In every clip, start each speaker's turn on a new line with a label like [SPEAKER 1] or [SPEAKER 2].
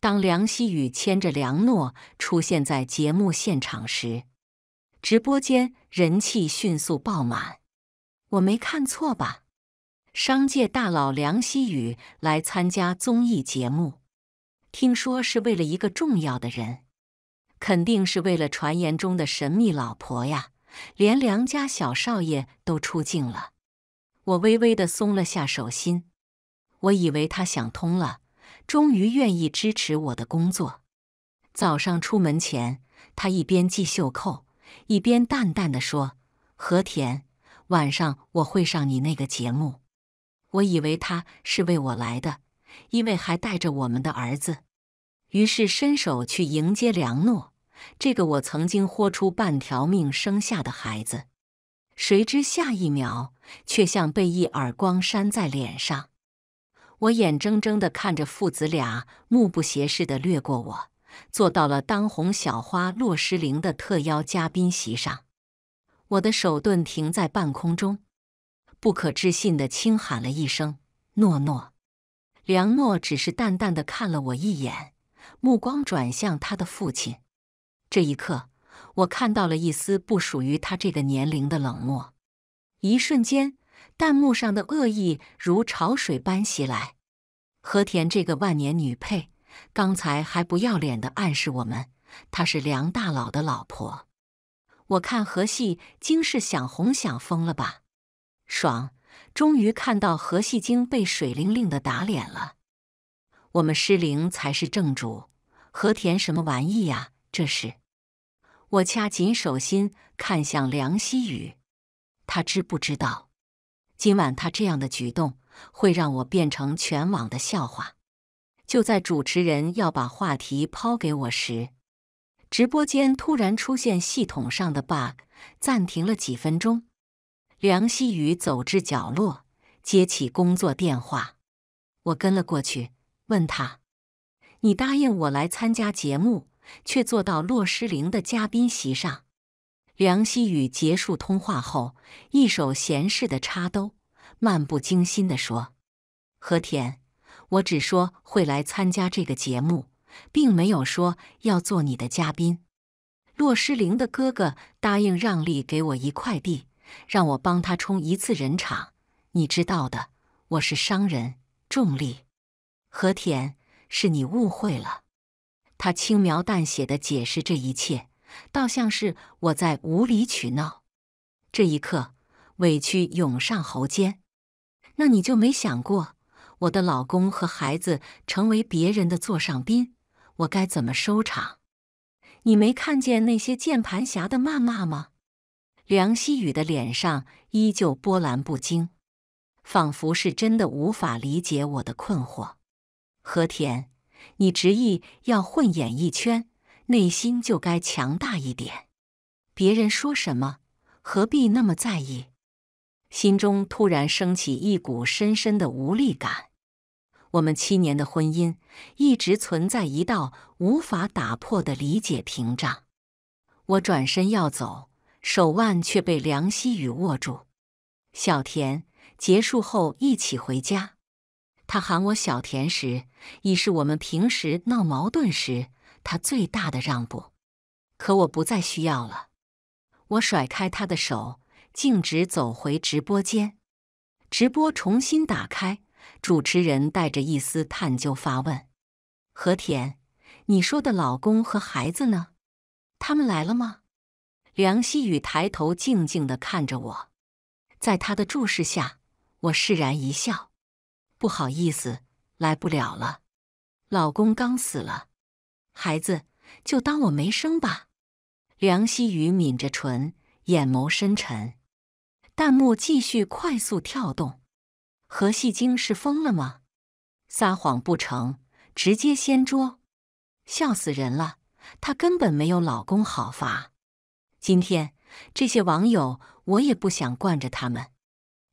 [SPEAKER 1] 当梁希雨牵着梁诺出现在节目现场时，直播间人气迅速爆满。我没看错吧？商界大佬梁希雨来参加综艺节目，听说是为了一个重要的人，肯定是为了传言中的神秘老婆呀！连梁家小少爷都出镜了，我微微的松了下手心。我以为他想通了。终于愿意支持我的工作。早上出门前，他一边系袖扣，一边淡淡的说：“和田，晚上我会上你那个节目。”我以为他是为我来的，因为还带着我们的儿子。于是伸手去迎接梁诺，这个我曾经豁出半条命生下的孩子。谁知下一秒，却像被一耳光扇在脸上。我眼睁睁地看着父子俩目不斜视地掠过我，坐到了当红小花洛诗玲的特邀嘉宾席上。我的手顿停在半空中，不可置信地轻喊了一声：“诺诺。”梁诺只是淡淡地看了我一眼，目光转向他的父亲。这一刻，我看到了一丝不属于他这个年龄的冷漠。一瞬间。弹幕上的恶意如潮水般袭来，和田这个万年女配，刚才还不要脸的暗示我们她是梁大佬的老婆，我看何戏精是想红想疯了吧？爽，终于看到何戏精被水灵灵的打脸了，我们失灵才是正主，和田什么玩意呀？这是，我掐紧手心，看向梁希雨，他知不知道？今晚他这样的举动会让我变成全网的笑话。就在主持人要把话题抛给我时，直播间突然出现系统上的 bug，暂停了几分钟。梁希雨走至角落接起工作电话，我跟了过去，问他：“你答应我来参加节目，却坐到洛诗玲的嘉宾席上。”梁希雨结束通话后，一手闲适的插兜，漫不经心地说：“和田，我只说会来参加这个节目，并没有说要做你的嘉宾。骆诗玲的哥哥答应让利给我一块地，让我帮他冲一次人场。你知道的，我是商人，重利。和田，是你误会了。”他轻描淡写地解释这一切。倒像是我在无理取闹，这一刻委屈涌上喉间。那你就没想过，我的老公和孩子成为别人的座上宾，我该怎么收场？你没看见那些键盘侠的谩骂吗？梁希雨的脸上依旧波澜不惊，仿佛是真的无法理解我的困惑。和田，你执意要混演艺圈？内心就该强大一点，别人说什么，何必那么在意？心中突然升起一股深深的无力感。我们七年的婚姻一直存在一道无法打破的理解屏障。我转身要走，手腕却被梁希雨握住。小田，结束后一起回家。他喊我小田时，已是我们平时闹矛盾时。他最大的让步，可我不再需要了。我甩开他的手，径直走回直播间。直播重新打开，主持人带着一丝探究发问：“和田，你说的老公和孩子呢？他们来了吗？”梁希雨抬头静静地看着我，在他的注视下，我释然一笑：“不好意思，来不了了。老公刚死了。”孩子，就当我没生吧。梁希雨抿着唇，眼眸深沉。弹幕继续快速跳动。何戏精是疯了吗？撒谎不成，直接掀桌，笑死人了。他根本没有老公好伐。今天这些网友，我也不想惯着他们。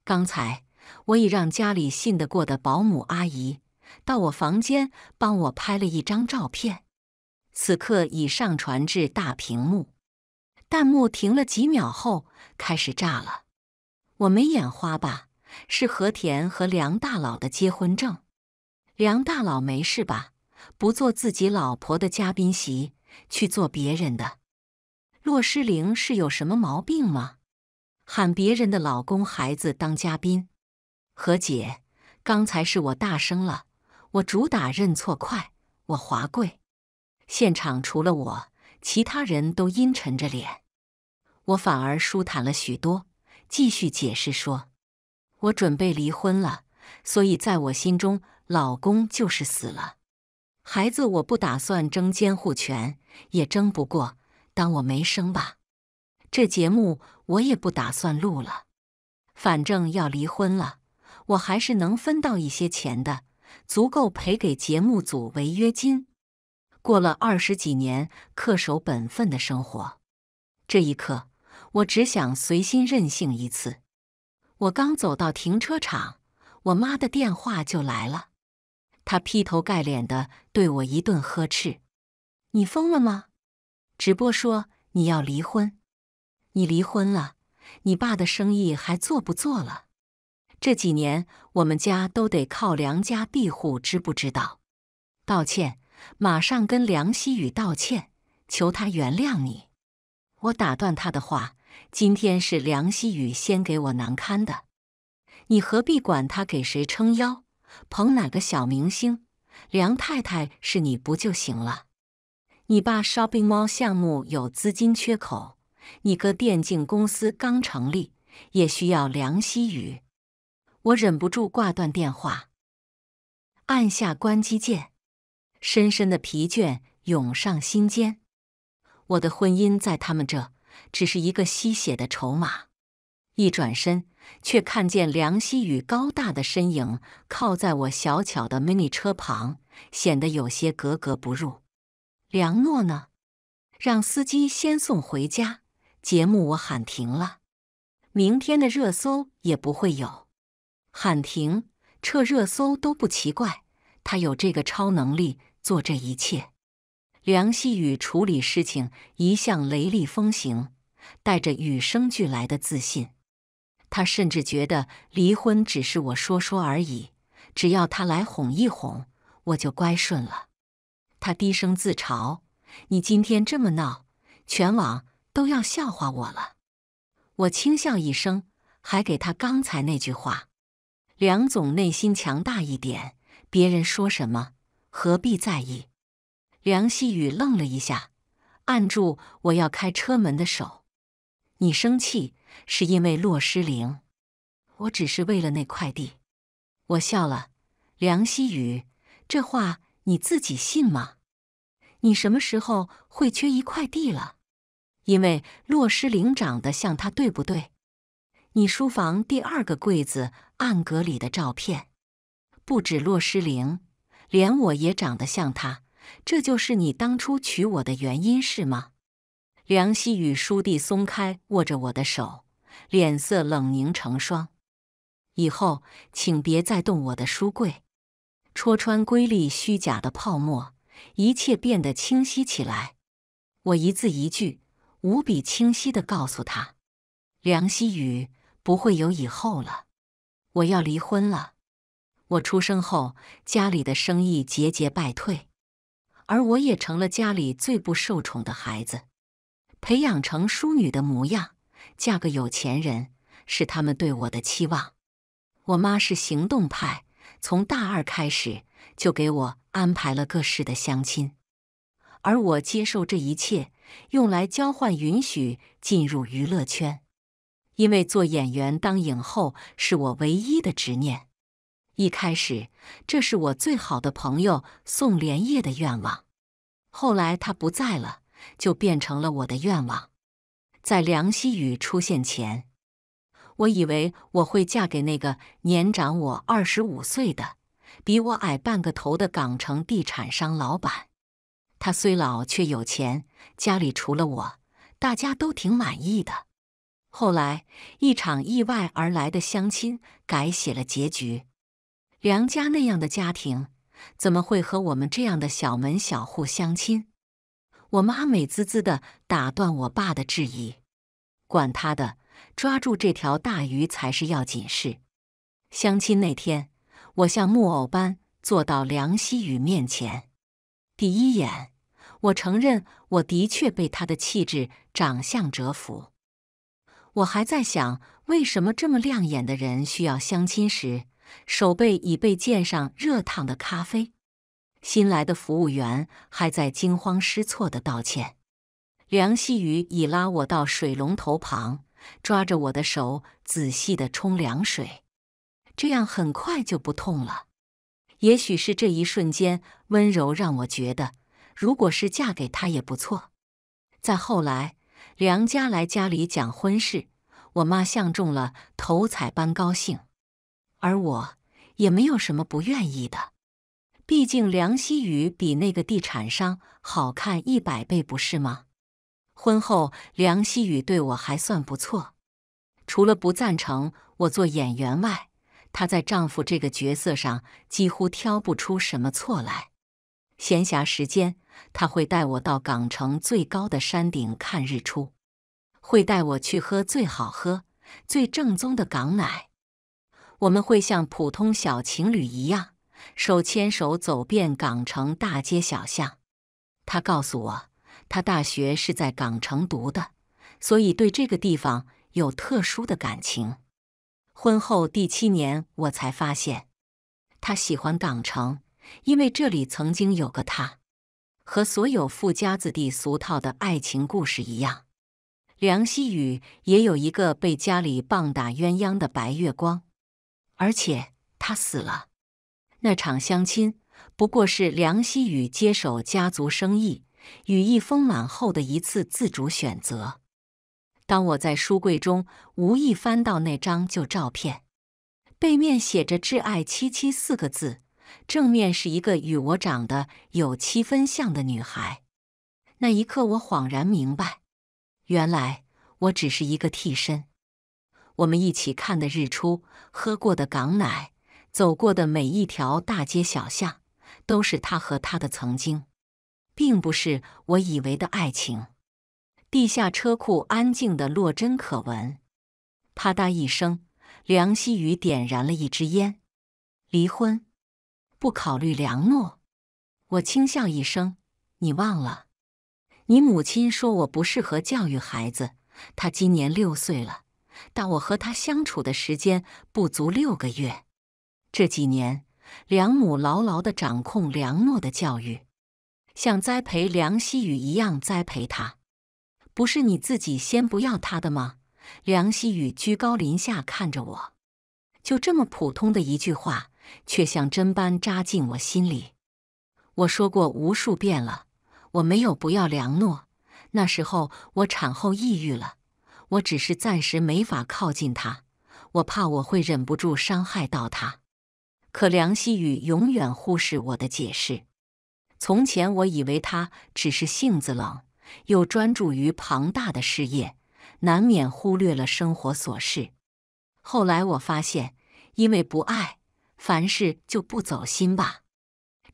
[SPEAKER 1] 刚才我已让家里信得过的保姆阿姨到我房间帮我拍了一张照片。此刻已上传至大屏幕，弹幕停了几秒后开始炸了。我没眼花吧？是和田和梁大佬的结婚证？梁大佬没事吧？不做自己老婆的嘉宾席，去做别人的？骆诗玲是有什么毛病吗？喊别人的老公孩子当嘉宾？何姐，刚才是我大声了，我主打认错快，我华贵。现场除了我，其他人都阴沉着脸，我反而舒坦了许多。继续解释说：“我准备离婚了，所以在我心中，老公就是死了。孩子，我不打算争监护权，也争不过，当我没生吧。这节目我也不打算录了，反正要离婚了，我还是能分到一些钱的，足够赔给节目组违约金。”过了二十几年，恪守本分的生活。这一刻，我只想随心任性一次。我刚走到停车场，我妈的电话就来了。她劈头盖脸地对我一顿呵斥：“你疯了吗？直播说你要离婚，你离婚了，你爸的生意还做不做了？这几年我们家都得靠梁家庇护，知不知道？道歉。”马上跟梁希雨道歉，求他原谅你。我打断他的话，今天是梁希雨先给我难堪的，你何必管他给谁撑腰，捧哪个小明星？梁太太是你不就行了？你爸 Shopping Mall 项目有资金缺口，你个电竞公司刚成立，也需要梁希雨。我忍不住挂断电话，按下关机键。深深的疲倦涌上心间，我的婚姻在他们这只是一个吸血的筹码。一转身，却看见梁希宇高大的身影靠在我小巧的 MINI 车旁，显得有些格格不入。梁诺呢？让司机先送回家，节目我喊停了，明天的热搜也不会有。喊停、撤热搜都不奇怪，他有这个超能力。做这一切，梁希雨处理事情一向雷厉风行，带着与生俱来的自信。他甚至觉得离婚只是我说说而已，只要他来哄一哄，我就乖顺了。他低声自嘲：“你今天这么闹，全网都要笑话我了。”我轻笑一声，还给他刚才那句话：“梁总，内心强大一点，别人说什么？”何必在意？梁希雨愣了一下，按住我要开车门的手。你生气是因为洛诗玲？我只是为了那块地。我笑了。梁希雨，这话你自己信吗？你什么时候会缺一块地了？因为洛诗玲长得像他，对不对？你书房第二个柜子暗格里的照片，不止洛诗玲。连我也长得像他，这就是你当初娶我的原因，是吗？梁希雨倏地松开握着我的手，脸色冷凝成霜。以后请别再动我的书柜，戳穿瑰丽虚假的泡沫，一切变得清晰起来。我一字一句，无比清晰地告诉他：梁希雨不会有以后了，我要离婚了。我出生后，家里的生意节节败退，而我也成了家里最不受宠的孩子，培养成淑女的模样，嫁个有钱人是他们对我的期望。我妈是行动派，从大二开始就给我安排了各式的相亲，而我接受这一切，用来交换允许进入娱乐圈，因为做演员、当影后是我唯一的执念。一开始，这是我最好的朋友宋莲叶的愿望。后来他不在了，就变成了我的愿望。在梁希雨出现前，我以为我会嫁给那个年长我二十五岁的、比我矮半个头的港城地产商老板。他虽老却有钱，家里除了我，大家都挺满意的。后来一场意外而来的相亲改写了结局。梁家那样的家庭怎么会和我们这样的小门小户相亲？我妈美滋滋的打断我爸的质疑：“管他的，抓住这条大鱼才是要紧事。”相亲那天，我像木偶般坐到梁希宇面前。第一眼，我承认我的确被他的气质、长相折服。我还在想，为什么这么亮眼的人需要相亲时？手背已被溅上热烫的咖啡，新来的服务员还在惊慌失措的道歉。梁希雨已拉我到水龙头旁，抓着我的手仔细的冲凉水，这样很快就不痛了。也许是这一瞬间温柔让我觉得，如果是嫁给他也不错。再后来，梁家来家里讲婚事，我妈相中了头彩般高兴。而我也没有什么不愿意的，毕竟梁希雨比那个地产商好看一百倍，不是吗？婚后，梁希雨对我还算不错，除了不赞成我做演员外，她在丈夫这个角色上几乎挑不出什么错来。闲暇时间，她会带我到港城最高的山顶看日出，会带我去喝最好喝、最正宗的港奶。我们会像普通小情侣一样，手牵手走遍港城大街小巷。他告诉我，他大学是在港城读的，所以对这个地方有特殊的感情。婚后第七年，我才发现他喜欢港城，因为这里曾经有个他。和所有富家子弟俗套的爱情故事一样，梁希宇也有一个被家里棒打鸳鸯的白月光。而且他死了。那场相亲不过是梁希雨接手家族生意、羽翼丰满后的一次自主选择。当我在书柜中无意翻到那张旧照片，背面写着“挚爱七七”四个字，正面是一个与我长得有七分像的女孩。那一刻，我恍然明白，原来我只是一个替身。我们一起看的日出，喝过的港奶，走过的每一条大街小巷，都是他和他的曾经，并不是我以为的爱情。地下车库安静的落针可闻，啪嗒一声，梁希雨点燃了一支烟。离婚，不考虑梁诺。我轻笑一声，你忘了？你母亲说我不适合教育孩子，她今年六岁了。但我和他相处的时间不足六个月。这几年，梁母牢牢地掌控梁诺的教育，像栽培梁希雨一样栽培他。不是你自己先不要他的吗？梁希雨居高临下看着我，就这么普通的一句话，却像针般扎进我心里。我说过无数遍了，我没有不要梁诺。那时候我产后抑郁了。我只是暂时没法靠近他，我怕我会忍不住伤害到他。可梁希雨永远忽视我的解释。从前我以为他只是性子冷，又专注于庞大的事业，难免忽略了生活琐事。后来我发现，因为不爱，凡事就不走心吧。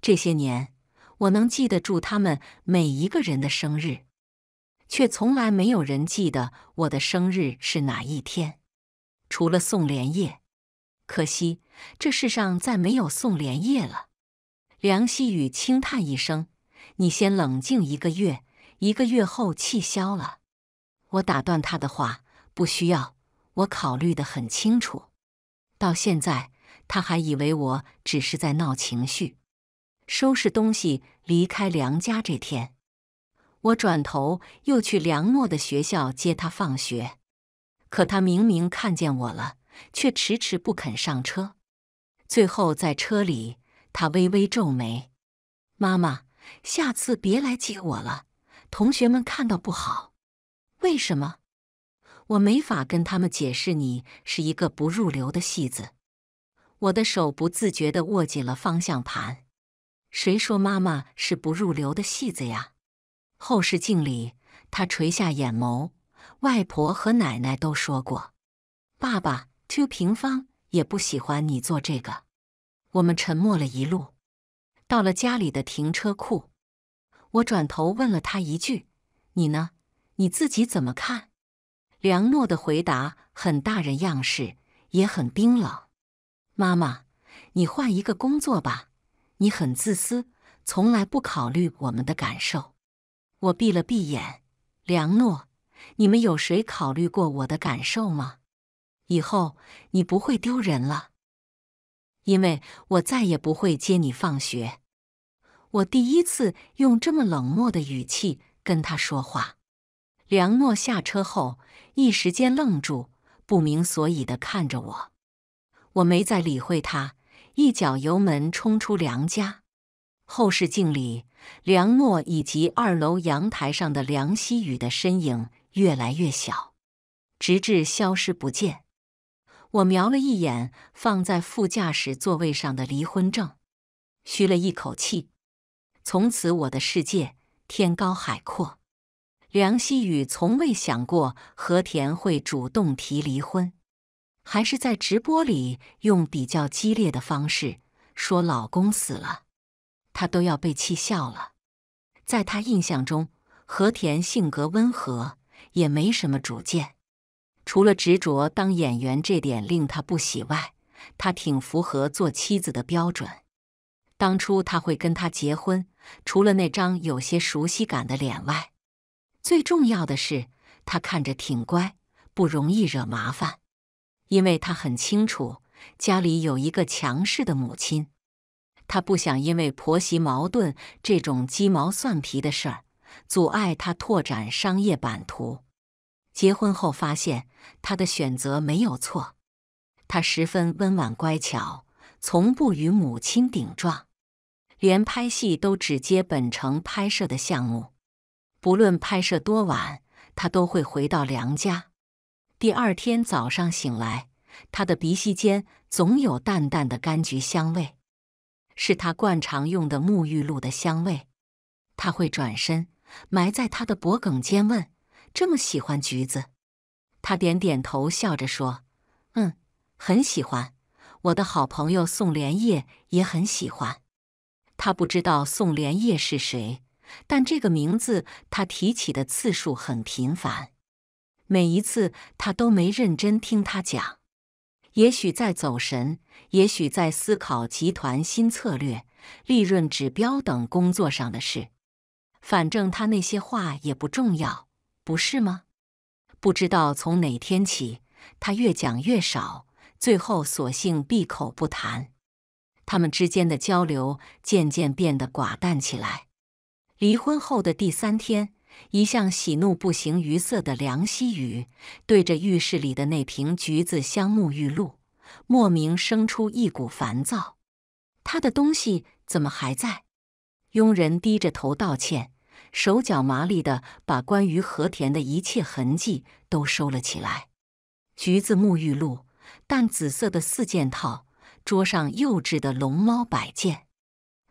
[SPEAKER 1] 这些年，我能记得住他们每一个人的生日。却从来没有人记得我的生日是哪一天，除了宋莲叶。可惜这世上再没有宋莲叶了。梁希雨轻叹一声：“你先冷静一个月，一个月后气消了。”我打断他的话：“不需要，我考虑的很清楚。到现在，他还以为我只是在闹情绪。”收拾东西离开梁家这天。我转头又去梁诺的学校接他放学，可他明明看见我了，却迟迟不肯上车。最后在车里，他微微皱眉：“妈妈，下次别来接我了，同学们看到不好。”“为什么？”我没法跟他们解释：“你是一个不入流的戏子。”我的手不自觉地握紧了方向盘。“谁说妈妈是不入流的戏子呀？”后视镜里，他垂下眼眸。外婆和奶奶都说过，爸爸 Two 平方也不喜欢你做这个。我们沉默了一路，到了家里的停车库，我转头问了他一句：“你呢？你自己怎么看？”梁诺的回答很大人样式，也很冰冷。“妈妈，你换一个工作吧。你很自私，从来不考虑我们的感受。”我闭了闭眼，梁诺，你们有谁考虑过我的感受吗？以后你不会丢人了，因为我再也不会接你放学。我第一次用这么冷漠的语气跟他说话。梁诺下车后，一时间愣住，不明所以的看着我。我没再理会他，一脚油门冲出梁家。后视镜里，梁诺以及二楼阳台上的梁希雨的身影越来越小，直至消失不见。我瞄了一眼放在副驾驶座位上的离婚证，嘘了一口气。从此，我的世界天高海阔。梁希雨从未想过和田会主动提离婚，还是在直播里用比较激烈的方式说：“老公死了。”他都要被气笑了，在他印象中，和田性格温和，也没什么主见，除了执着当演员这点令他不喜外，他挺符合做妻子的标准。当初他会跟他结婚，除了那张有些熟悉感的脸外，最重要的是他看着挺乖，不容易惹麻烦，因为他很清楚家里有一个强势的母亲。他不想因为婆媳矛盾这种鸡毛蒜皮的事儿阻碍他拓展商业版图。结婚后发现他的选择没有错。他十分温婉乖巧，从不与母亲顶撞，连拍戏都只接本城拍摄的项目。不论拍摄多晚，他都会回到梁家。第二天早上醒来，他的鼻息间总有淡淡的柑橘香味。是他惯常用的沐浴露的香味，他会转身，埋在他的脖颈间问：“这么喜欢橘子？”他点点头，笑着说：“嗯，很喜欢。我的好朋友宋莲叶也很喜欢。”他不知道宋莲叶是谁，但这个名字他提起的次数很频繁，每一次他都没认真听他讲。也许在走神，也许在思考集团新策略、利润指标等工作上的事。反正他那些话也不重要，不是吗？不知道从哪天起，他越讲越少，最后索性闭口不谈。他们之间的交流渐渐变得寡淡起来。离婚后的第三天。一向喜怒不形于色的梁希雨，对着浴室里的那瓶橘子香沐浴露，莫名生出一股烦躁。他的东西怎么还在？佣人低着头道歉，手脚麻利的把关于和田的一切痕迹都收了起来。橘子沐浴露、淡紫色的四件套、桌上幼稚的龙猫摆件，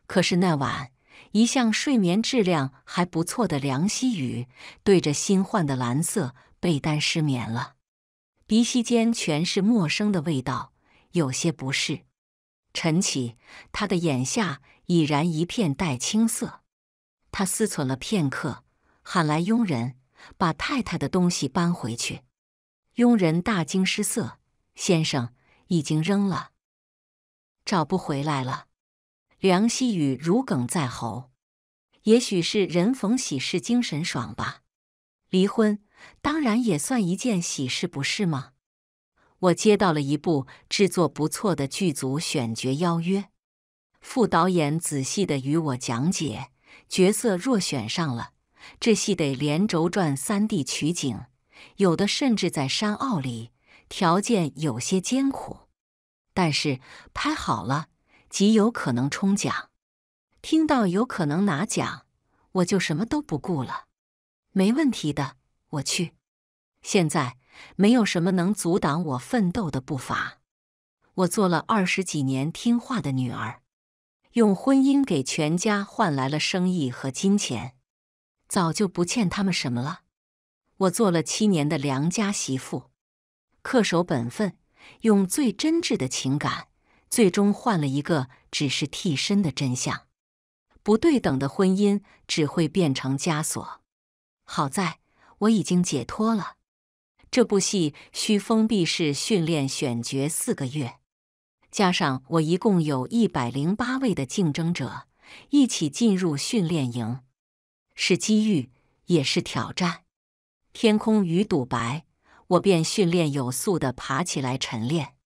[SPEAKER 1] 可是那晚。一向睡眠质量还不错的梁希雨，对着新换的蓝色被单失眠了，鼻息间全是陌生的味道，有些不适。晨起，他的眼下已然一片带青色。他思忖了片刻，喊来佣人，把太太的东西搬回去。佣人大惊失色：“先生，已经扔了，找不回来了。”梁希雨如鲠在喉，也许是人逢喜事精神爽吧。离婚当然也算一件喜事，不是吗？我接到了一部制作不错的剧组选角邀约，副导演仔细的与我讲解，角色若选上了，这戏得连轴转三地取景，有的甚至在山坳里，条件有些艰苦，但是拍好了。极有可能冲奖，听到有可能拿奖，我就什么都不顾了，没问题的，我去。现在没有什么能阻挡我奋斗的步伐。我做了二十几年听话的女儿，用婚姻给全家换来了生意和金钱，早就不欠他们什么了。我做了七年的良家媳妇，恪守本分，用最真挚的情感。最终换了一个只是替身的真相，不对等的婚姻只会变成枷锁。好在我已经解脱了。这部戏需封闭式训练选角四个月，加上我一共有一百零八位的竞争者一起进入训练营，是机遇也是挑战。天空与赌白，我便训练有素的爬起来晨练。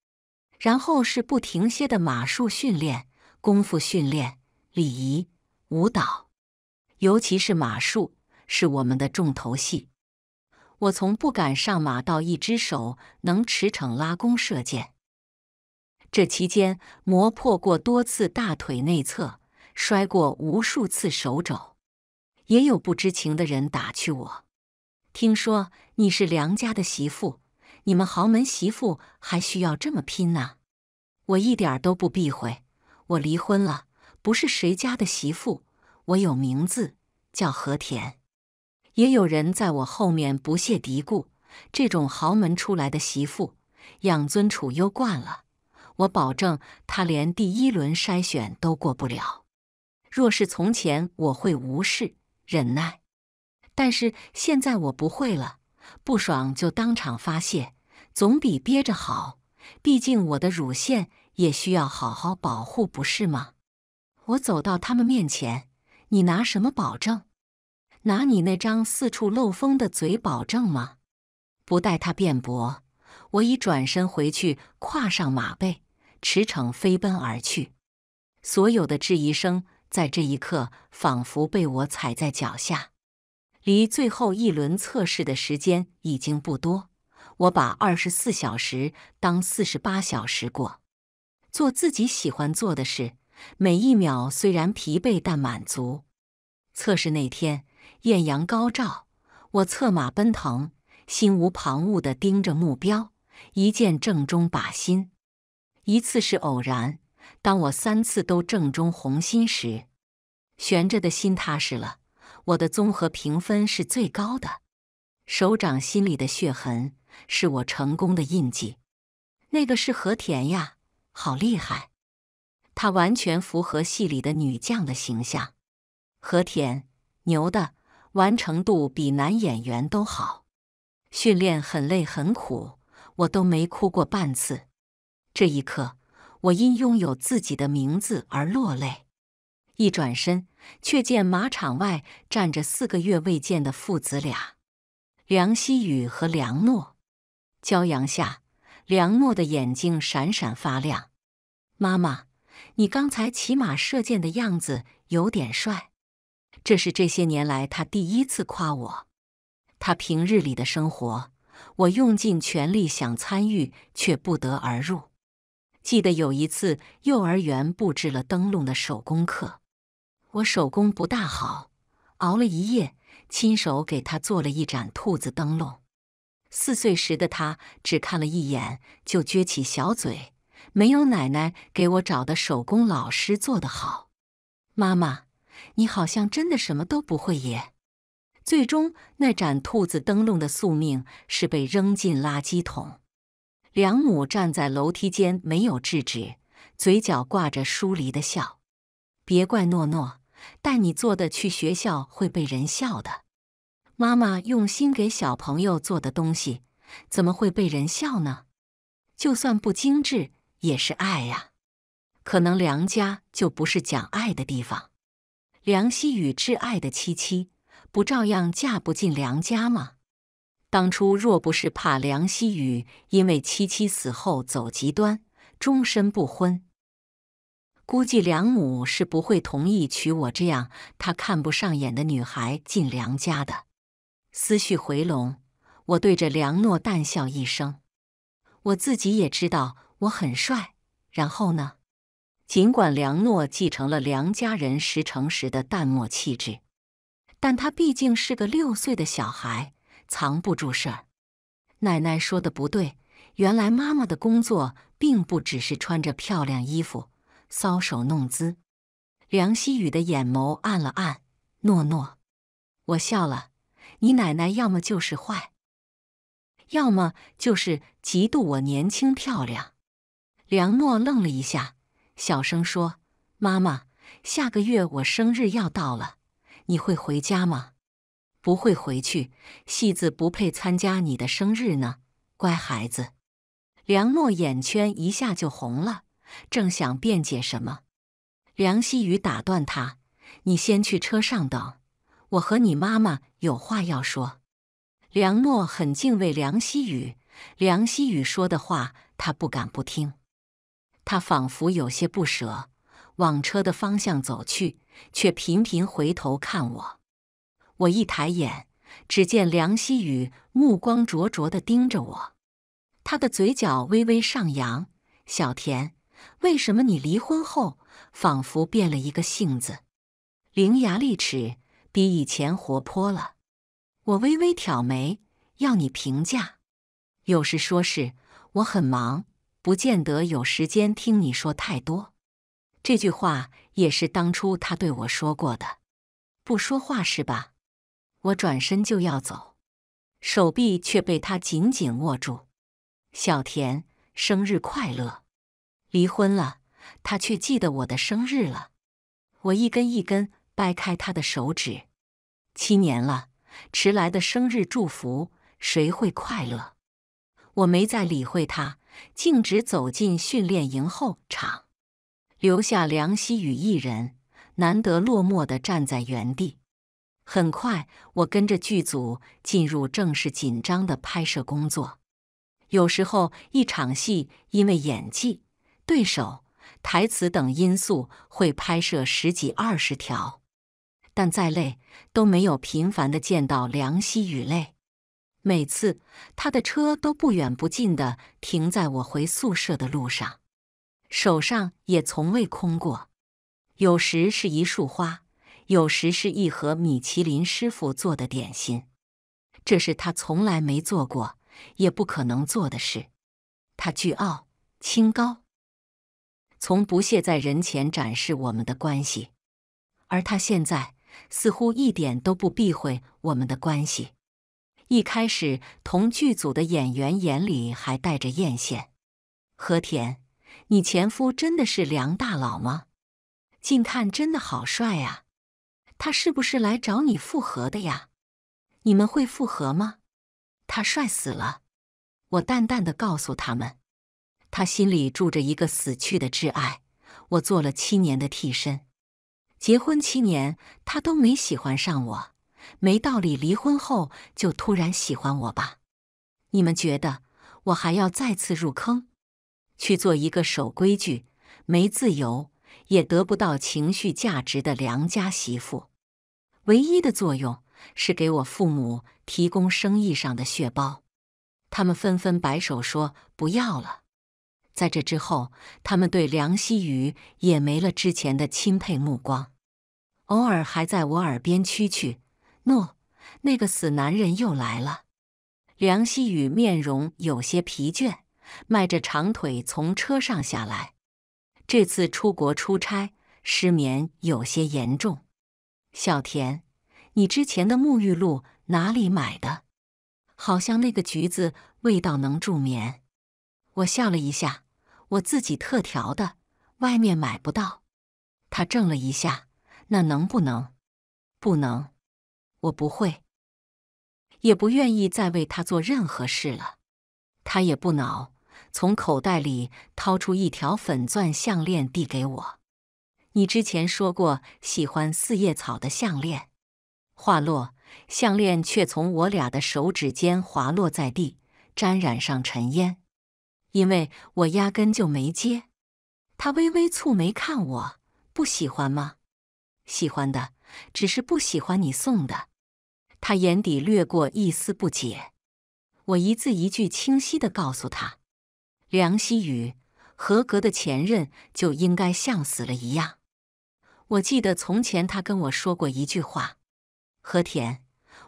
[SPEAKER 1] 然后是不停歇的马术训练、功夫训练、礼仪舞蹈，尤其是马术是我们的重头戏。我从不敢上马，到一只手能驰骋拉弓射箭，这期间磨破过多次大腿内侧，摔过无数次手肘，也有不知情的人打趣我：“听说你是梁家的媳妇。”你们豪门媳妇还需要这么拼呐？我一点都不避讳。我离婚了，不是谁家的媳妇，我有名字叫和田。也有人在我后面不屑嘀咕：“这种豪门出来的媳妇，养尊处优惯了。”我保证，她连第一轮筛选都过不了。若是从前，我会无视忍耐，但是现在我不会了，不爽就当场发泄。总比憋着好，毕竟我的乳腺也需要好好保护，不是吗？我走到他们面前，你拿什么保证？拿你那张四处漏风的嘴保证吗？不待他辩驳，我已转身回去，跨上马背，驰骋飞奔而去。所有的质疑声在这一刻仿佛被我踩在脚下。离最后一轮测试的时间已经不多。我把二十四小时当四十八小时过，做自己喜欢做的事，每一秒虽然疲惫但满足。测试那天，艳阳高照，我策马奔腾，心无旁骛地盯着目标，一箭正中靶心。一次是偶然，当我三次都正中红心时，悬着的心踏实了。我的综合评分是最高的，手掌心里的血痕。是我成功的印记，那个是和田呀，好厉害！她完全符合戏里的女将的形象。和田，牛的完成度比男演员都好，训练很累很苦，我都没哭过半次。这一刻，我因拥有自己的名字而落泪。一转身，却见马场外站着四个月未见的父子俩，梁希雨和梁诺。骄阳下，梁诺的眼睛闪闪发亮。妈妈，你刚才骑马射箭的样子有点帅。这是这些年来他第一次夸我。他平日里的生活，我用尽全力想参与，却不得而入。记得有一次，幼儿园布置了灯笼的手工课，我手工不大好，熬了一夜，亲手给他做了一盏兔子灯笼。四岁时的他只看了一眼就撅起小嘴，没有奶奶给我找的手工老师做的好。妈妈，你好像真的什么都不会耶。最终，那盏兔子灯笼的宿命是被扔进垃圾桶。梁母站在楼梯间没有制止，嘴角挂着疏离的笑。别怪诺诺，带你做的去学校会被人笑的。妈妈用心给小朋友做的东西，怎么会被人笑呢？就算不精致，也是爱呀。可能梁家就不是讲爱的地方。梁希雨挚爱的七七，不照样嫁不进梁家吗？当初若不是怕梁希雨因为七七死后走极端，终身不婚，估计梁母是不会同意娶我这样她看不上眼的女孩进梁家的。思绪回笼，我对着梁诺淡笑一声。我自己也知道我很帅。然后呢？尽管梁诺继承了梁家人十成时的淡漠气质，但他毕竟是个六岁的小孩，藏不住事儿。奶奶说的不对。原来妈妈的工作并不只是穿着漂亮衣服搔首弄姿。梁希雨的眼眸暗了暗。诺诺，我笑了。你奶奶要么就是坏，要么就是嫉妒我年轻漂亮。梁诺愣了一下，小声说：“妈妈，下个月我生日要到了，你会回家吗？”“不会回去，戏子不配参加你的生日呢。”乖孩子，梁诺眼圈一下就红了，正想辩解什么，梁希雨打断他：“你先去车上等，我和你妈妈。”有话要说，梁诺很敬畏梁希雨，梁希雨说的话他不敢不听。他仿佛有些不舍，往车的方向走去，却频频回头看我。我一抬眼，只见梁希雨目光灼灼的盯着我，他的嘴角微微上扬。小田，为什么你离婚后仿佛变了一个性子，伶牙俐齿？比以前活泼了，我微微挑眉，要你评价。有事说事，我很忙，不见得有时间听你说太多。这句话也是当初他对我说过的。不说话是吧？我转身就要走，手臂却被他紧紧握住。小田，生日快乐！离婚了，他却记得我的生日了。我一根一根掰开他的手指。七年了，迟来的生日祝福，谁会快乐？我没再理会他，径直走进训练营后场，留下梁希雨一人，难得落寞的站在原地。很快，我跟着剧组进入正式紧张的拍摄工作。有时候，一场戏因为演技、对手、台词等因素，会拍摄十几、二十条。但再累都没有频繁的见到梁希雨泪。每次他的车都不远不近的停在我回宿舍的路上，手上也从未空过。有时是一束花，有时是一盒米其林师傅做的点心。这是他从来没做过也不可能做的事。他巨傲清高，从不屑在人前展示我们的关系，而他现在。似乎一点都不避讳我们的关系。一开始，同剧组的演员眼里还带着艳羡。和田，你前夫真的是梁大佬吗？近看真的好帅啊！他是不是来找你复合的呀？你们会复合吗？他帅死了！我淡淡的告诉他们，他心里住着一个死去的挚爱。我做了七年的替身。结婚七年，他都没喜欢上我，没道理离婚后就突然喜欢我吧？你们觉得我还要再次入坑，去做一个守规矩、没自由、也得不到情绪价值的良家媳妇？唯一的作用是给我父母提供生意上的血包。他们纷纷摆手说不要了。在这之后，他们对梁希雨也没了之前的钦佩目光。偶尔还在我耳边蛐蛐：“诺，那个死男人又来了。”梁希雨面容有些疲倦，迈着长腿从车上下来。这次出国出差，失眠有些严重。小田，你之前的沐浴露哪里买的？好像那个橘子味道能助眠。我笑了一下，我自己特调的，外面买不到。他怔了一下。那能不能？不能，我不会，也不愿意再为他做任何事了。他也不恼，从口袋里掏出一条粉钻项链递给我。你之前说过喜欢四叶草的项链。话落，项链却从我俩的手指间滑落在地，沾染上尘烟。因为我压根就没接。他微微蹙眉看我，不喜欢吗？喜欢的只是不喜欢你送的，他眼底掠过一丝不解。我一字一句清晰的告诉他：“梁希雨，合格的前任就应该像死了一样。”我记得从前他跟我说过一句话：“和田，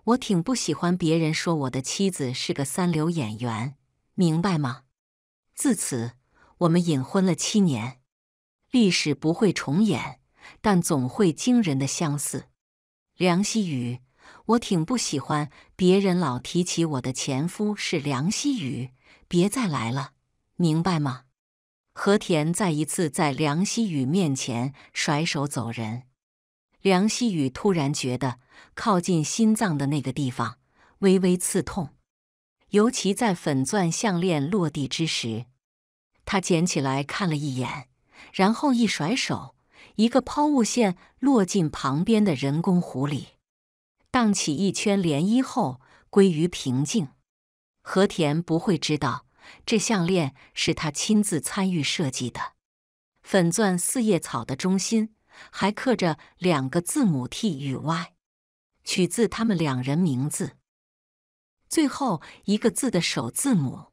[SPEAKER 1] 我挺不喜欢别人说我的妻子是个三流演员，明白吗？”自此，我们隐婚了七年，历史不会重演。但总会惊人的相似。梁希雨，我挺不喜欢别人老提起我的前夫是梁希雨，别再来了，明白吗？和田再一次在梁希雨面前甩手走人。梁希雨突然觉得靠近心脏的那个地方微微刺痛，尤其在粉钻项链落地之时，他捡起来看了一眼，然后一甩手。一个抛物线落进旁边的人工湖里，荡起一圈涟漪后归于平静。和田不会知道这项链是他亲自参与设计的。粉钻四叶草的中心还刻着两个字母 T 与 Y，取自他们两人名字最后一个字的首字母。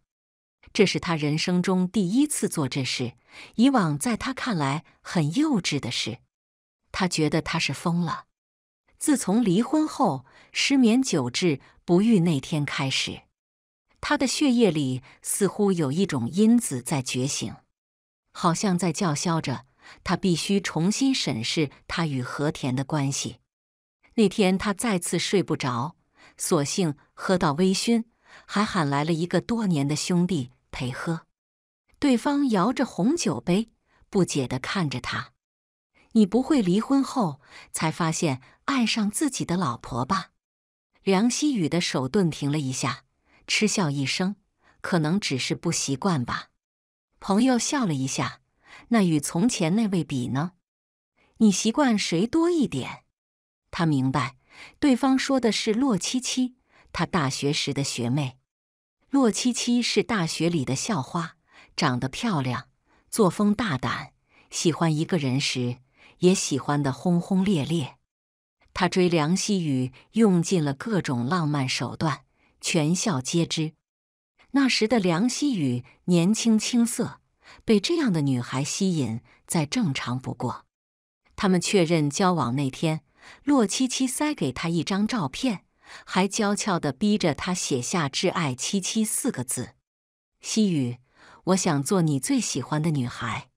[SPEAKER 1] 这是他人生中第一次做这事，以往在他看来很幼稚的事，他觉得他是疯了。自从离婚后，失眠久治不愈那天开始，他的血液里似乎有一种因子在觉醒，好像在叫嚣着他必须重新审视他与和田的关系。那天他再次睡不着，索性喝到微醺，还喊来了一个多年的兄弟。陪喝，对方摇着红酒杯，不解地看着他：“你不会离婚后才发现爱上自己的老婆吧？”梁希雨的手顿停了一下，嗤笑一声：“可能只是不习惯吧。”朋友笑了一下：“那与从前那位比呢？你习惯谁多一点？”他明白，对方说的是洛七七，他大学时的学妹。洛七七是大学里的校花，长得漂亮，作风大胆，喜欢一个人时也喜欢的轰轰烈烈。他追梁希雨用尽了各种浪漫手段，全校皆知。那时的梁希雨年轻青涩，被这样的女孩吸引，再正常不过。他们确认交往那天，洛七七塞给他一张照片。还娇俏地逼着他写下“挚爱七七”四个字。西雨，我想做你最喜欢的女孩。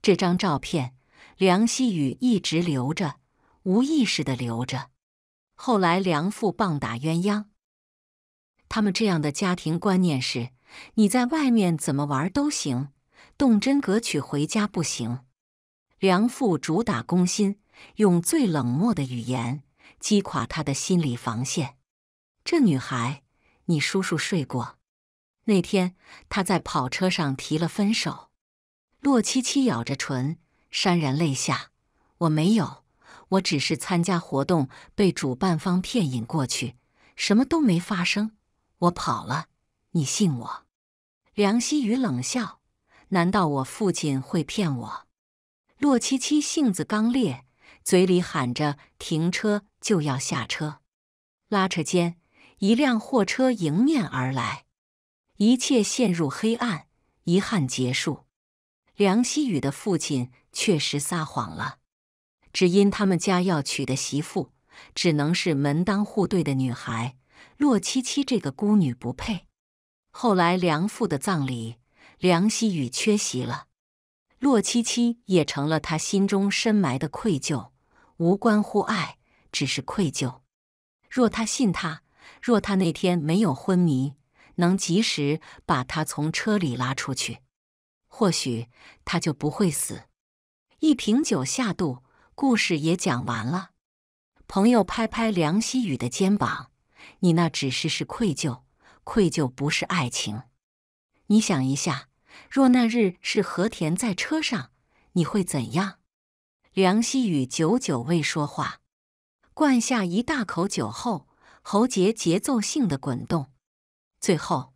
[SPEAKER 1] 这张照片，梁西雨一直留着，无意识地留着。后来，梁父棒打鸳鸯。他们这样的家庭观念是：你在外面怎么玩都行，动真格娶回家不行。梁父主打攻心，用最冷漠的语言。击垮他的心理防线。这女孩，你叔叔睡过。那天他在跑车上提了分手。洛七七咬着唇，潸然泪下。我没有，我只是参加活动被主办方骗引过去，什么都没发生。我跑了，你信我？梁希雨冷笑：难道我父亲会骗我？洛七七性子刚烈。嘴里喊着停车，就要下车，拉扯间，一辆货车迎面而来，一切陷入黑暗。遗憾结束。梁希雨的父亲确实撒谎了，只因他们家要娶的媳妇只能是门当户对的女孩，洛七七这个孤女不配。后来，梁父的葬礼，梁希雨缺席了，洛七七也成了他心中深埋的愧疚。无关乎爱，只是愧疚。若他信他，若他那天没有昏迷，能及时把他从车里拉出去，或许他就不会死。一瓶酒下肚，故事也讲完了。朋友拍拍梁希雨的肩膀：“你那只是是愧疚，愧疚不是爱情。你想一下，若那日是和田在车上，你会怎样？”梁希雨久久未说话，灌下一大口酒后，喉结节奏性的滚动。最后，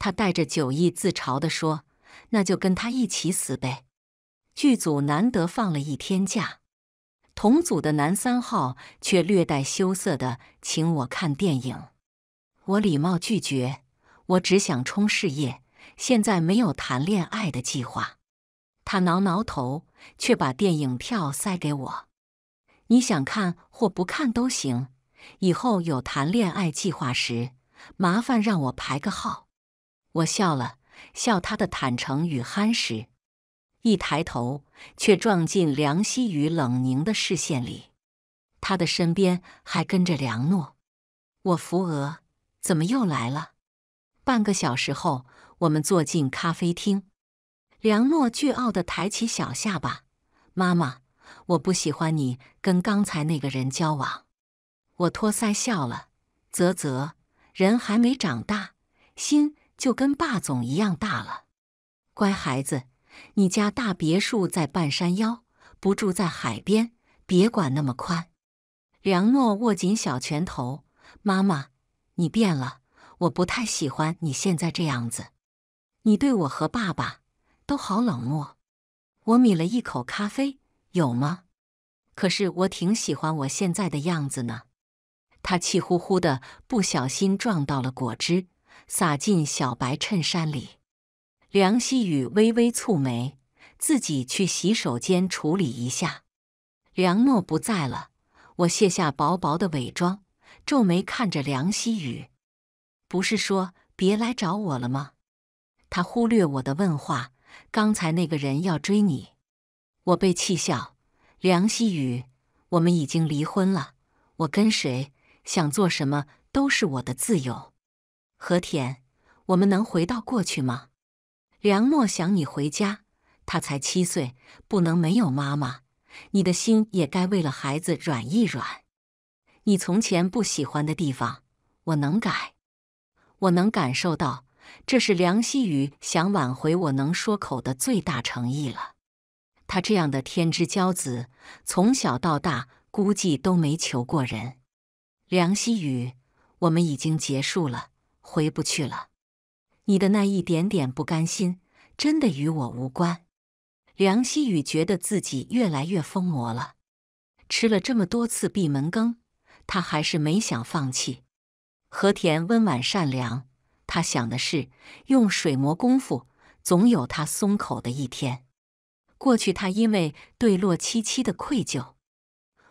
[SPEAKER 1] 他带着酒意自嘲地说：“那就跟他一起死呗。”剧组难得放了一天假，同组的男三号却略带羞涩的请我看电影，我礼貌拒绝。我只想冲事业，现在没有谈恋爱的计划。他挠挠头。却把电影票塞给我，你想看或不看都行。以后有谈恋爱计划时，麻烦让我排个号。我笑了笑，他的坦诚与憨实。一抬头，却撞进梁希与冷凝的视线里。他的身边还跟着梁诺。我扶额，怎么又来了？半个小时后，我们坐进咖啡厅。梁诺倨傲的抬起小下巴：“妈妈，我不喜欢你跟刚才那个人交往。”我托腮笑了：“啧啧，人还没长大，心就跟霸总一样大了。”乖孩子，你家大别墅在半山腰，不住在海边，别管那么宽。梁诺握紧小拳头：“妈妈，你变了，我不太喜欢你现在这样子。你对我和爸爸……”都好冷漠。我抿了一口咖啡，有吗？可是我挺喜欢我现在的样子呢。他气呼呼的，不小心撞到了果汁，洒进小白衬衫里。梁希雨微微蹙眉，自己去洗手间处理一下。梁诺不在了，我卸下薄薄的伪装，皱眉看着梁希雨。不是说别来找我了吗？他忽略我的问话。刚才那个人要追你，我被气笑。梁希雨，我们已经离婚了，我跟谁想做什么都是我的自由。和田，我们能回到过去吗？梁默想你回家，他才七岁，不能没有妈妈。你的心也该为了孩子软一软。你从前不喜欢的地方，我能改，我能感受到。这是梁希雨想挽回我能说口的最大诚意了。他这样的天之骄子，从小到大估计都没求过人。梁希雨，我们已经结束了，回不去了。你的那一点点不甘心，真的与我无关。梁希雨觉得自己越来越疯魔了。吃了这么多次闭门羹，他还是没想放弃。和田温婉善良。他想的是，用水磨功夫，总有他松口的一天。过去他因为对洛七七的愧疚，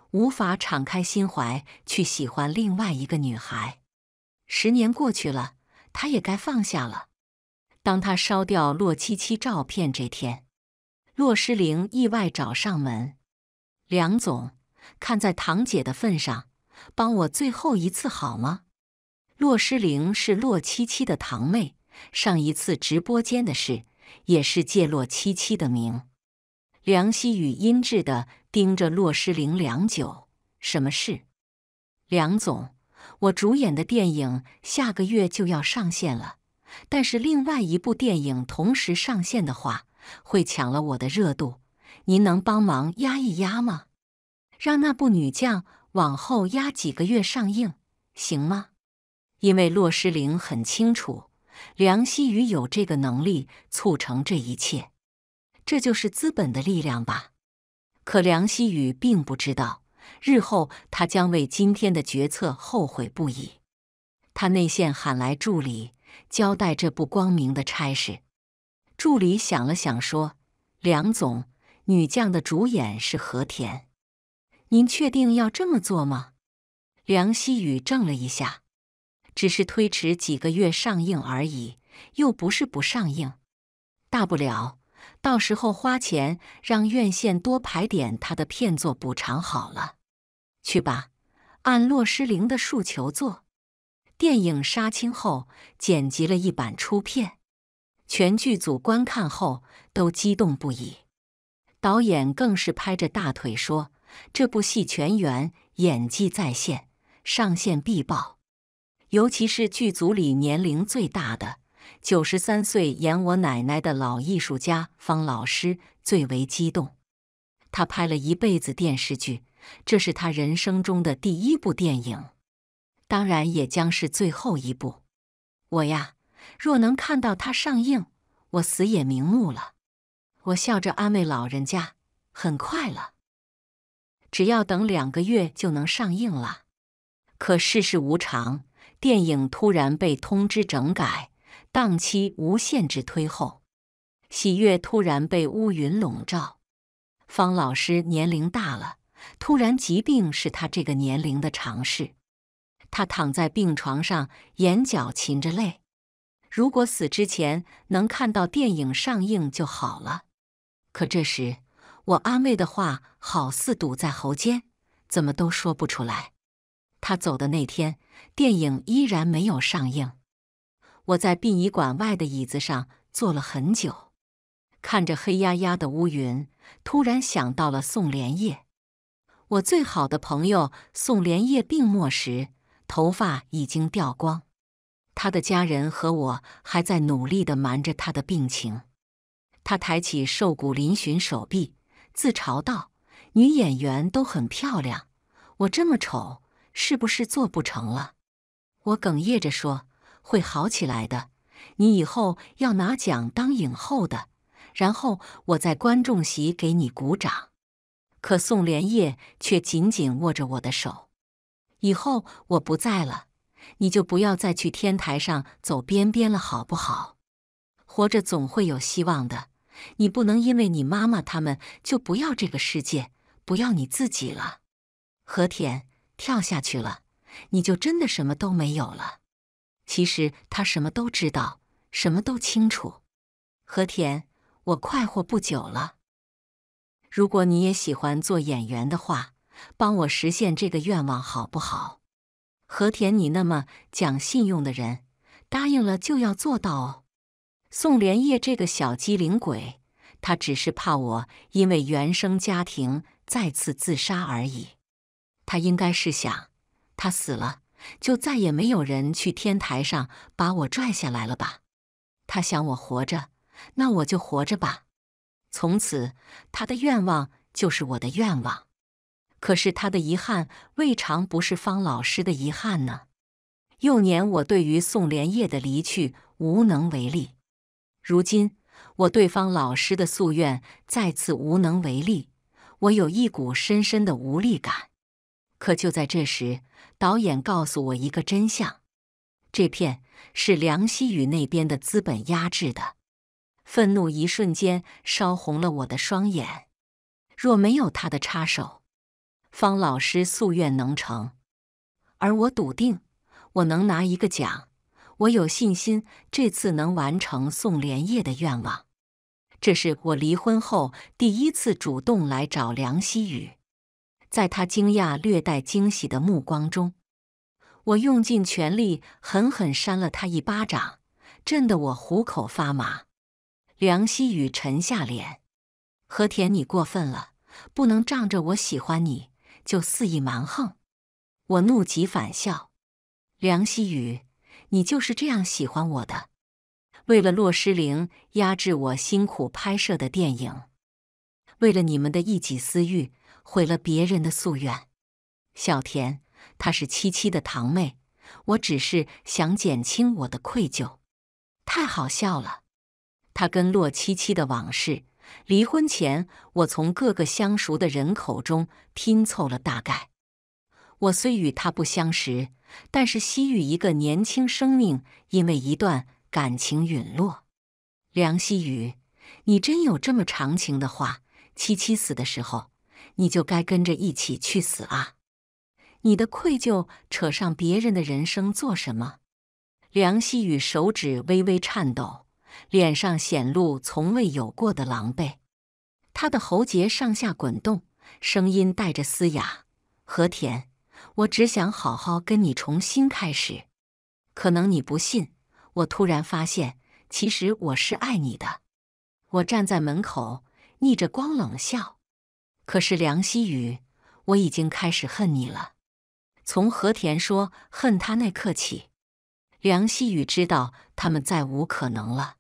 [SPEAKER 1] 无法敞开心怀去喜欢另外一个女孩。十年过去了，他也该放下了。当他烧掉洛七七照片这天，洛诗玲意外找上门。梁总，看在堂姐的份上，帮我最后一次好吗？洛诗灵是洛七七的堂妹，上一次直播间的事也是借洛七七的名。梁希雨阴质的盯着洛诗灵良久，什么事？梁总，我主演的电影下个月就要上线了，但是另外一部电影同时上线的话，会抢了我的热度。您能帮忙压一压吗？让那部女将往后压几个月上映，行吗？因为洛诗玲很清楚，梁希宇有这个能力促成这一切，这就是资本的力量吧。可梁希宇并不知道，日后他将为今天的决策后悔不已。他内线喊来助理，交代这不光明的差事。助理想了想，说：“梁总，女将的主演是何田，您确定要这么做吗？”梁希宇怔了一下。只是推迟几个月上映而已，又不是不上映。大不了到时候花钱让院线多排点他的片作补偿好了。去吧，按洛诗玲的诉求做。电影杀青后，剪辑了一版出片，全剧组观看后都激动不已。导演更是拍着大腿说：“这部戏全员演技在线，上线必爆。”尤其是剧组里年龄最大的九十三岁，演我奶奶的老艺术家方老师最为激动。他拍了一辈子电视剧，这是他人生中的第一部电影，当然也将是最后一部。我呀，若能看到他上映，我死也瞑目了。我笑着安慰老人家：“很快了，只要等两个月就能上映了。”可世事无常。电影突然被通知整改，档期无限制推后，喜悦突然被乌云笼罩。方老师年龄大了，突然疾病是他这个年龄的常事。他躺在病床上，眼角噙着泪。如果死之前能看到电影上映就好了。可这时，我安慰的话好似堵在喉间，怎么都说不出来。他走的那天，电影依然没有上映。我在殡仪馆外的椅子上坐了很久，看着黑压压的乌云，突然想到了宋莲叶。我最好的朋友宋莲叶病末时，头发已经掉光，他的家人和我还在努力地瞒着他的病情。他抬起瘦骨嶙峋手臂，自嘲道：“女演员都很漂亮，我这么丑。”是不是做不成了？我哽咽着说：“会好起来的，你以后要拿奖当影后的，然后我在观众席给你鼓掌。”可宋莲叶却紧紧握着我的手：“以后我不在了，你就不要再去天台上走边边了，好不好？活着总会有希望的，你不能因为你妈妈他们就不要这个世界，不要你自己了，和田。”跳下去了，你就真的什么都没有了。其实他什么都知道，什么都清楚。和田，我快活不久了。如果你也喜欢做演员的话，帮我实现这个愿望好不好？和田，你那么讲信用的人，答应了就要做到哦。宋莲叶这个小机灵鬼，他只是怕我因为原生家庭再次自杀而已。他应该是想，他死了，就再也没有人去天台上把我拽下来了吧？他想我活着，那我就活着吧。从此，他的愿望就是我的愿望。可是他的遗憾，未尝不是方老师的遗憾呢。幼年我对于宋莲叶的离去无能为力，如今我对方老师的夙愿再次无能为力，我有一股深深的无力感。可就在这时，导演告诉我一个真相：这片是梁希宇那边的资本压制的。愤怒一瞬间烧红了我的双眼。若没有他的插手，方老师夙愿能成。而我笃定，我能拿一个奖，我有信心这次能完成宋莲叶的愿望。这是我离婚后第一次主动来找梁希宇。在他惊讶、略带惊喜的目光中，我用尽全力狠狠扇了他一巴掌，震得我虎口发麻。梁希雨沉下脸：“和田，你过分了，不能仗着我喜欢你就肆意蛮横。”我怒极反笑：“梁希雨，你就是这样喜欢我的？为了洛诗玲压制我辛苦拍摄的电影，为了你们的一己私欲。”毁了别人的夙愿，小田，她是七七的堂妹，我只是想减轻我的愧疚。太好笑了，他跟洛七七的往事，离婚前我从各个相熟的人口中拼凑了大概。我虽与他不相识，但是惜与一个年轻生命因为一段感情陨落。梁希雨，你真有这么长情的话？七七死的时候。你就该跟着一起去死啊！你的愧疚扯上别人的人生做什么？梁希雨手指微微颤抖，脸上显露从未有过的狼狈。他的喉结上下滚动，声音带着嘶哑：“和田，我只想好好跟你重新开始。可能你不信，我突然发现，其实我是爱你的。”我站在门口，逆着光冷笑。可是梁希雨，我已经开始恨你了。从和田说恨他那刻起，梁希雨知道他们再无可能了，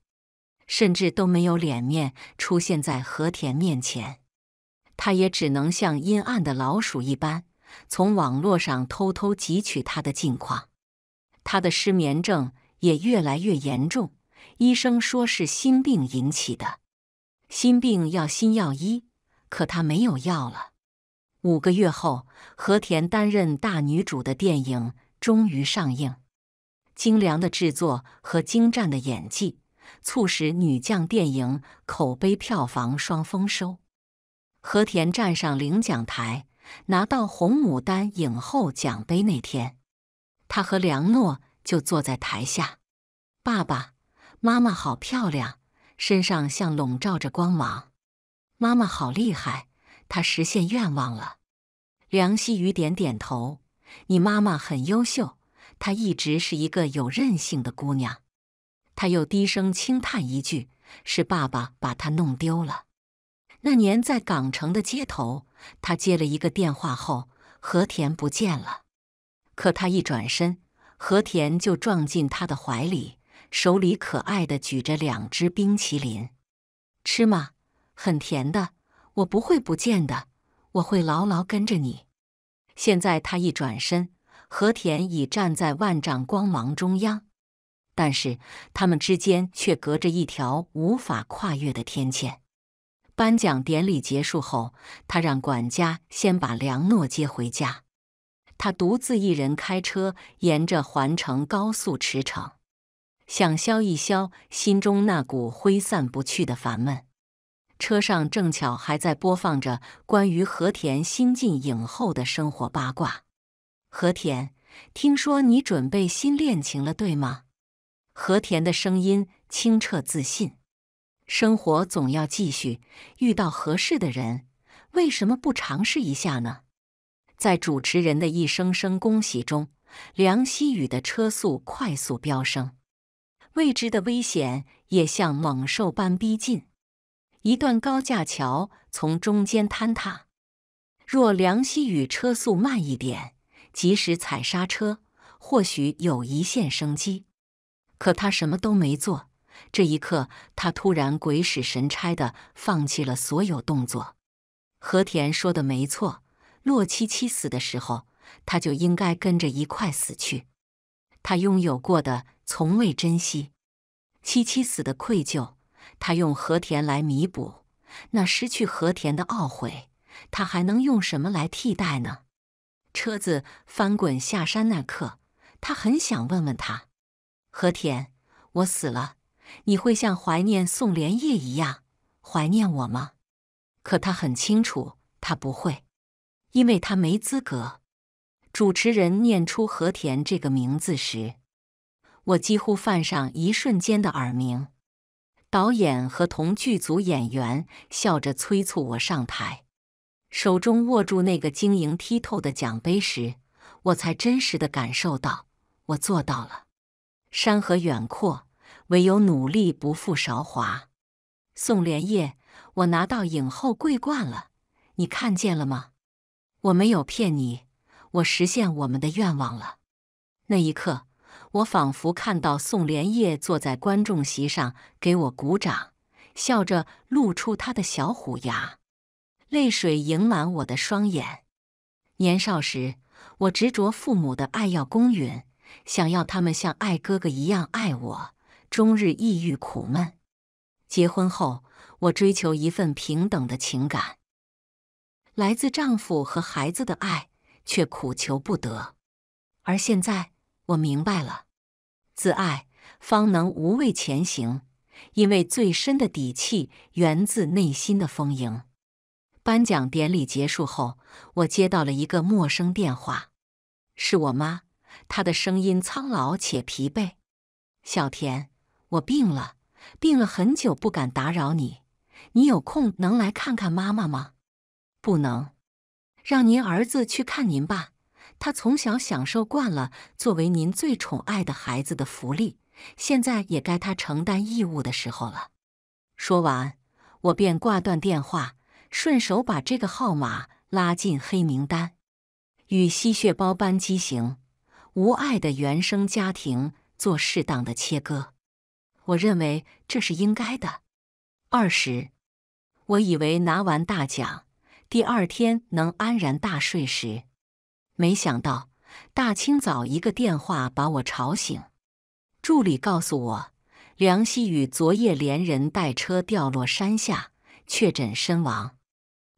[SPEAKER 1] 甚至都没有脸面出现在和田面前。他也只能像阴暗的老鼠一般，从网络上偷偷汲取他的近况。他的失眠症也越来越严重，医生说是心病引起的，心病要心药医。可他没有药了。五个月后，和田担任大女主的电影终于上映。精良的制作和精湛的演技，促使女将电影口碑、票房双丰收。和田站上领奖台，拿到红牡丹影后奖杯那天，他和梁诺就坐在台下。爸爸妈妈好漂亮，身上像笼罩着光芒。妈妈好厉害，她实现愿望了。梁希雨点点头，你妈妈很优秀，她一直是一个有韧性的姑娘。他又低声轻叹一句：“是爸爸把她弄丢了。那年在港城的街头，他接了一个电话后，和田不见了。可他一转身，和田就撞进他的怀里，手里可爱的举着两只冰淇淋，吃吗？”很甜的，我不会不见的，我会牢牢跟着你。现在他一转身，和田已站在万丈光芒中央，但是他们之间却隔着一条无法跨越的天堑。颁奖典礼结束后，他让管家先把梁诺接回家，他独自一人开车沿着环城高速驰骋，想消一消心中那股挥散不去的烦闷。车上正巧还在播放着关于和田新晋影后的生活八卦。和田，听说你准备新恋情了，对吗？和田的声音清澈自信。生活总要继续，遇到合适的人，为什么不尝试一下呢？在主持人的一声声恭喜中，梁希雨的车速快速飙升，未知的危险也像猛兽般逼近。一段高架桥从中间坍塌，若梁希宇车速慢一点，及时踩刹车，或许有一线生机。可他什么都没做，这一刻，他突然鬼使神差的放弃了所有动作。和田说的没错，洛七七死的时候，他就应该跟着一块死去。他拥有过的，从未珍惜。七七死的愧疚。他用和田来弥补那失去和田的懊悔，他还能用什么来替代呢？车子翻滚下山那刻，他很想问问他：和田，我死了，你会像怀念宋莲叶一样怀念我吗？可他很清楚，他不会，因为他没资格。主持人念出和田这个名字时，我几乎犯上一瞬间的耳鸣。导演和同剧组演员笑着催促我上台，手中握住那个晶莹剔透的奖杯时，我才真实的感受到，我做到了。山河远阔，唯有努力不负韶华。宋莲叶，我拿到影后桂冠了，你看见了吗？我没有骗你，我实现我们的愿望了。那一刻。我仿佛看到宋莲叶坐在观众席上给我鼓掌，笑着露出他的小虎牙，泪水盈满我的双眼。年少时，我执着父母的爱要公允，想要他们像爱哥哥一样爱我，终日抑郁苦闷。结婚后，我追求一份平等的情感，来自丈夫和孩子的爱，却苦求不得。而现在。我明白了，自爱方能无畏前行，因为最深的底气源自内心的丰盈。颁奖典礼结束后，我接到了一个陌生电话，是我妈。她的声音苍老且疲惫：“小田，我病了，病了很久，不敢打扰你。你有空能来看看妈妈吗？”“不能，让您儿子去看您吧。”他从小享受惯了作为您最宠爱的孩子的福利，现在也该他承担义务的时候了。说完，我便挂断电话，顺手把这个号码拉进黑名单，与吸血包般畸形、无爱的原生家庭做适当的切割。我认为这是应该的。二十，我以为拿完大奖，第二天能安然大睡时。没想到大清早一个电话把我吵醒，助理告诉我，梁希宇昨夜连人带车掉落山下，确诊身亡。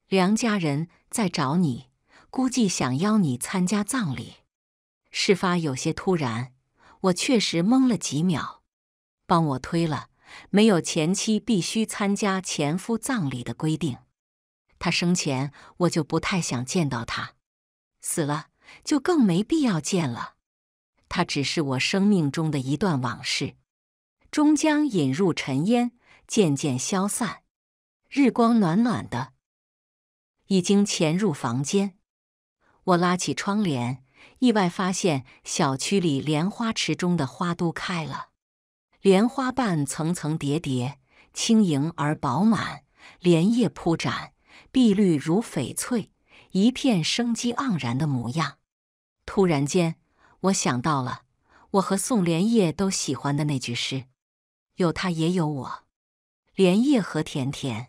[SPEAKER 1] 梁家人在找你，估计想邀你参加葬礼。事发有些突然，我确实懵了几秒。帮我推了，没有前妻必须参加前夫葬礼的规定。他生前我就不太想见到他，死了。就更没必要见了。它只是我生命中的一段往事，终将引入尘烟，渐渐消散。日光暖暖的，已经潜入房间。我拉起窗帘，意外发现小区里莲花池中的花都开了。莲花瓣层层叠叠，轻盈而饱满；莲叶铺展，碧绿如翡翠，一片生机盎然的模样。突然间，我想到了我和宋莲叶都喜欢的那句诗：“有他也有我，莲叶何田田。”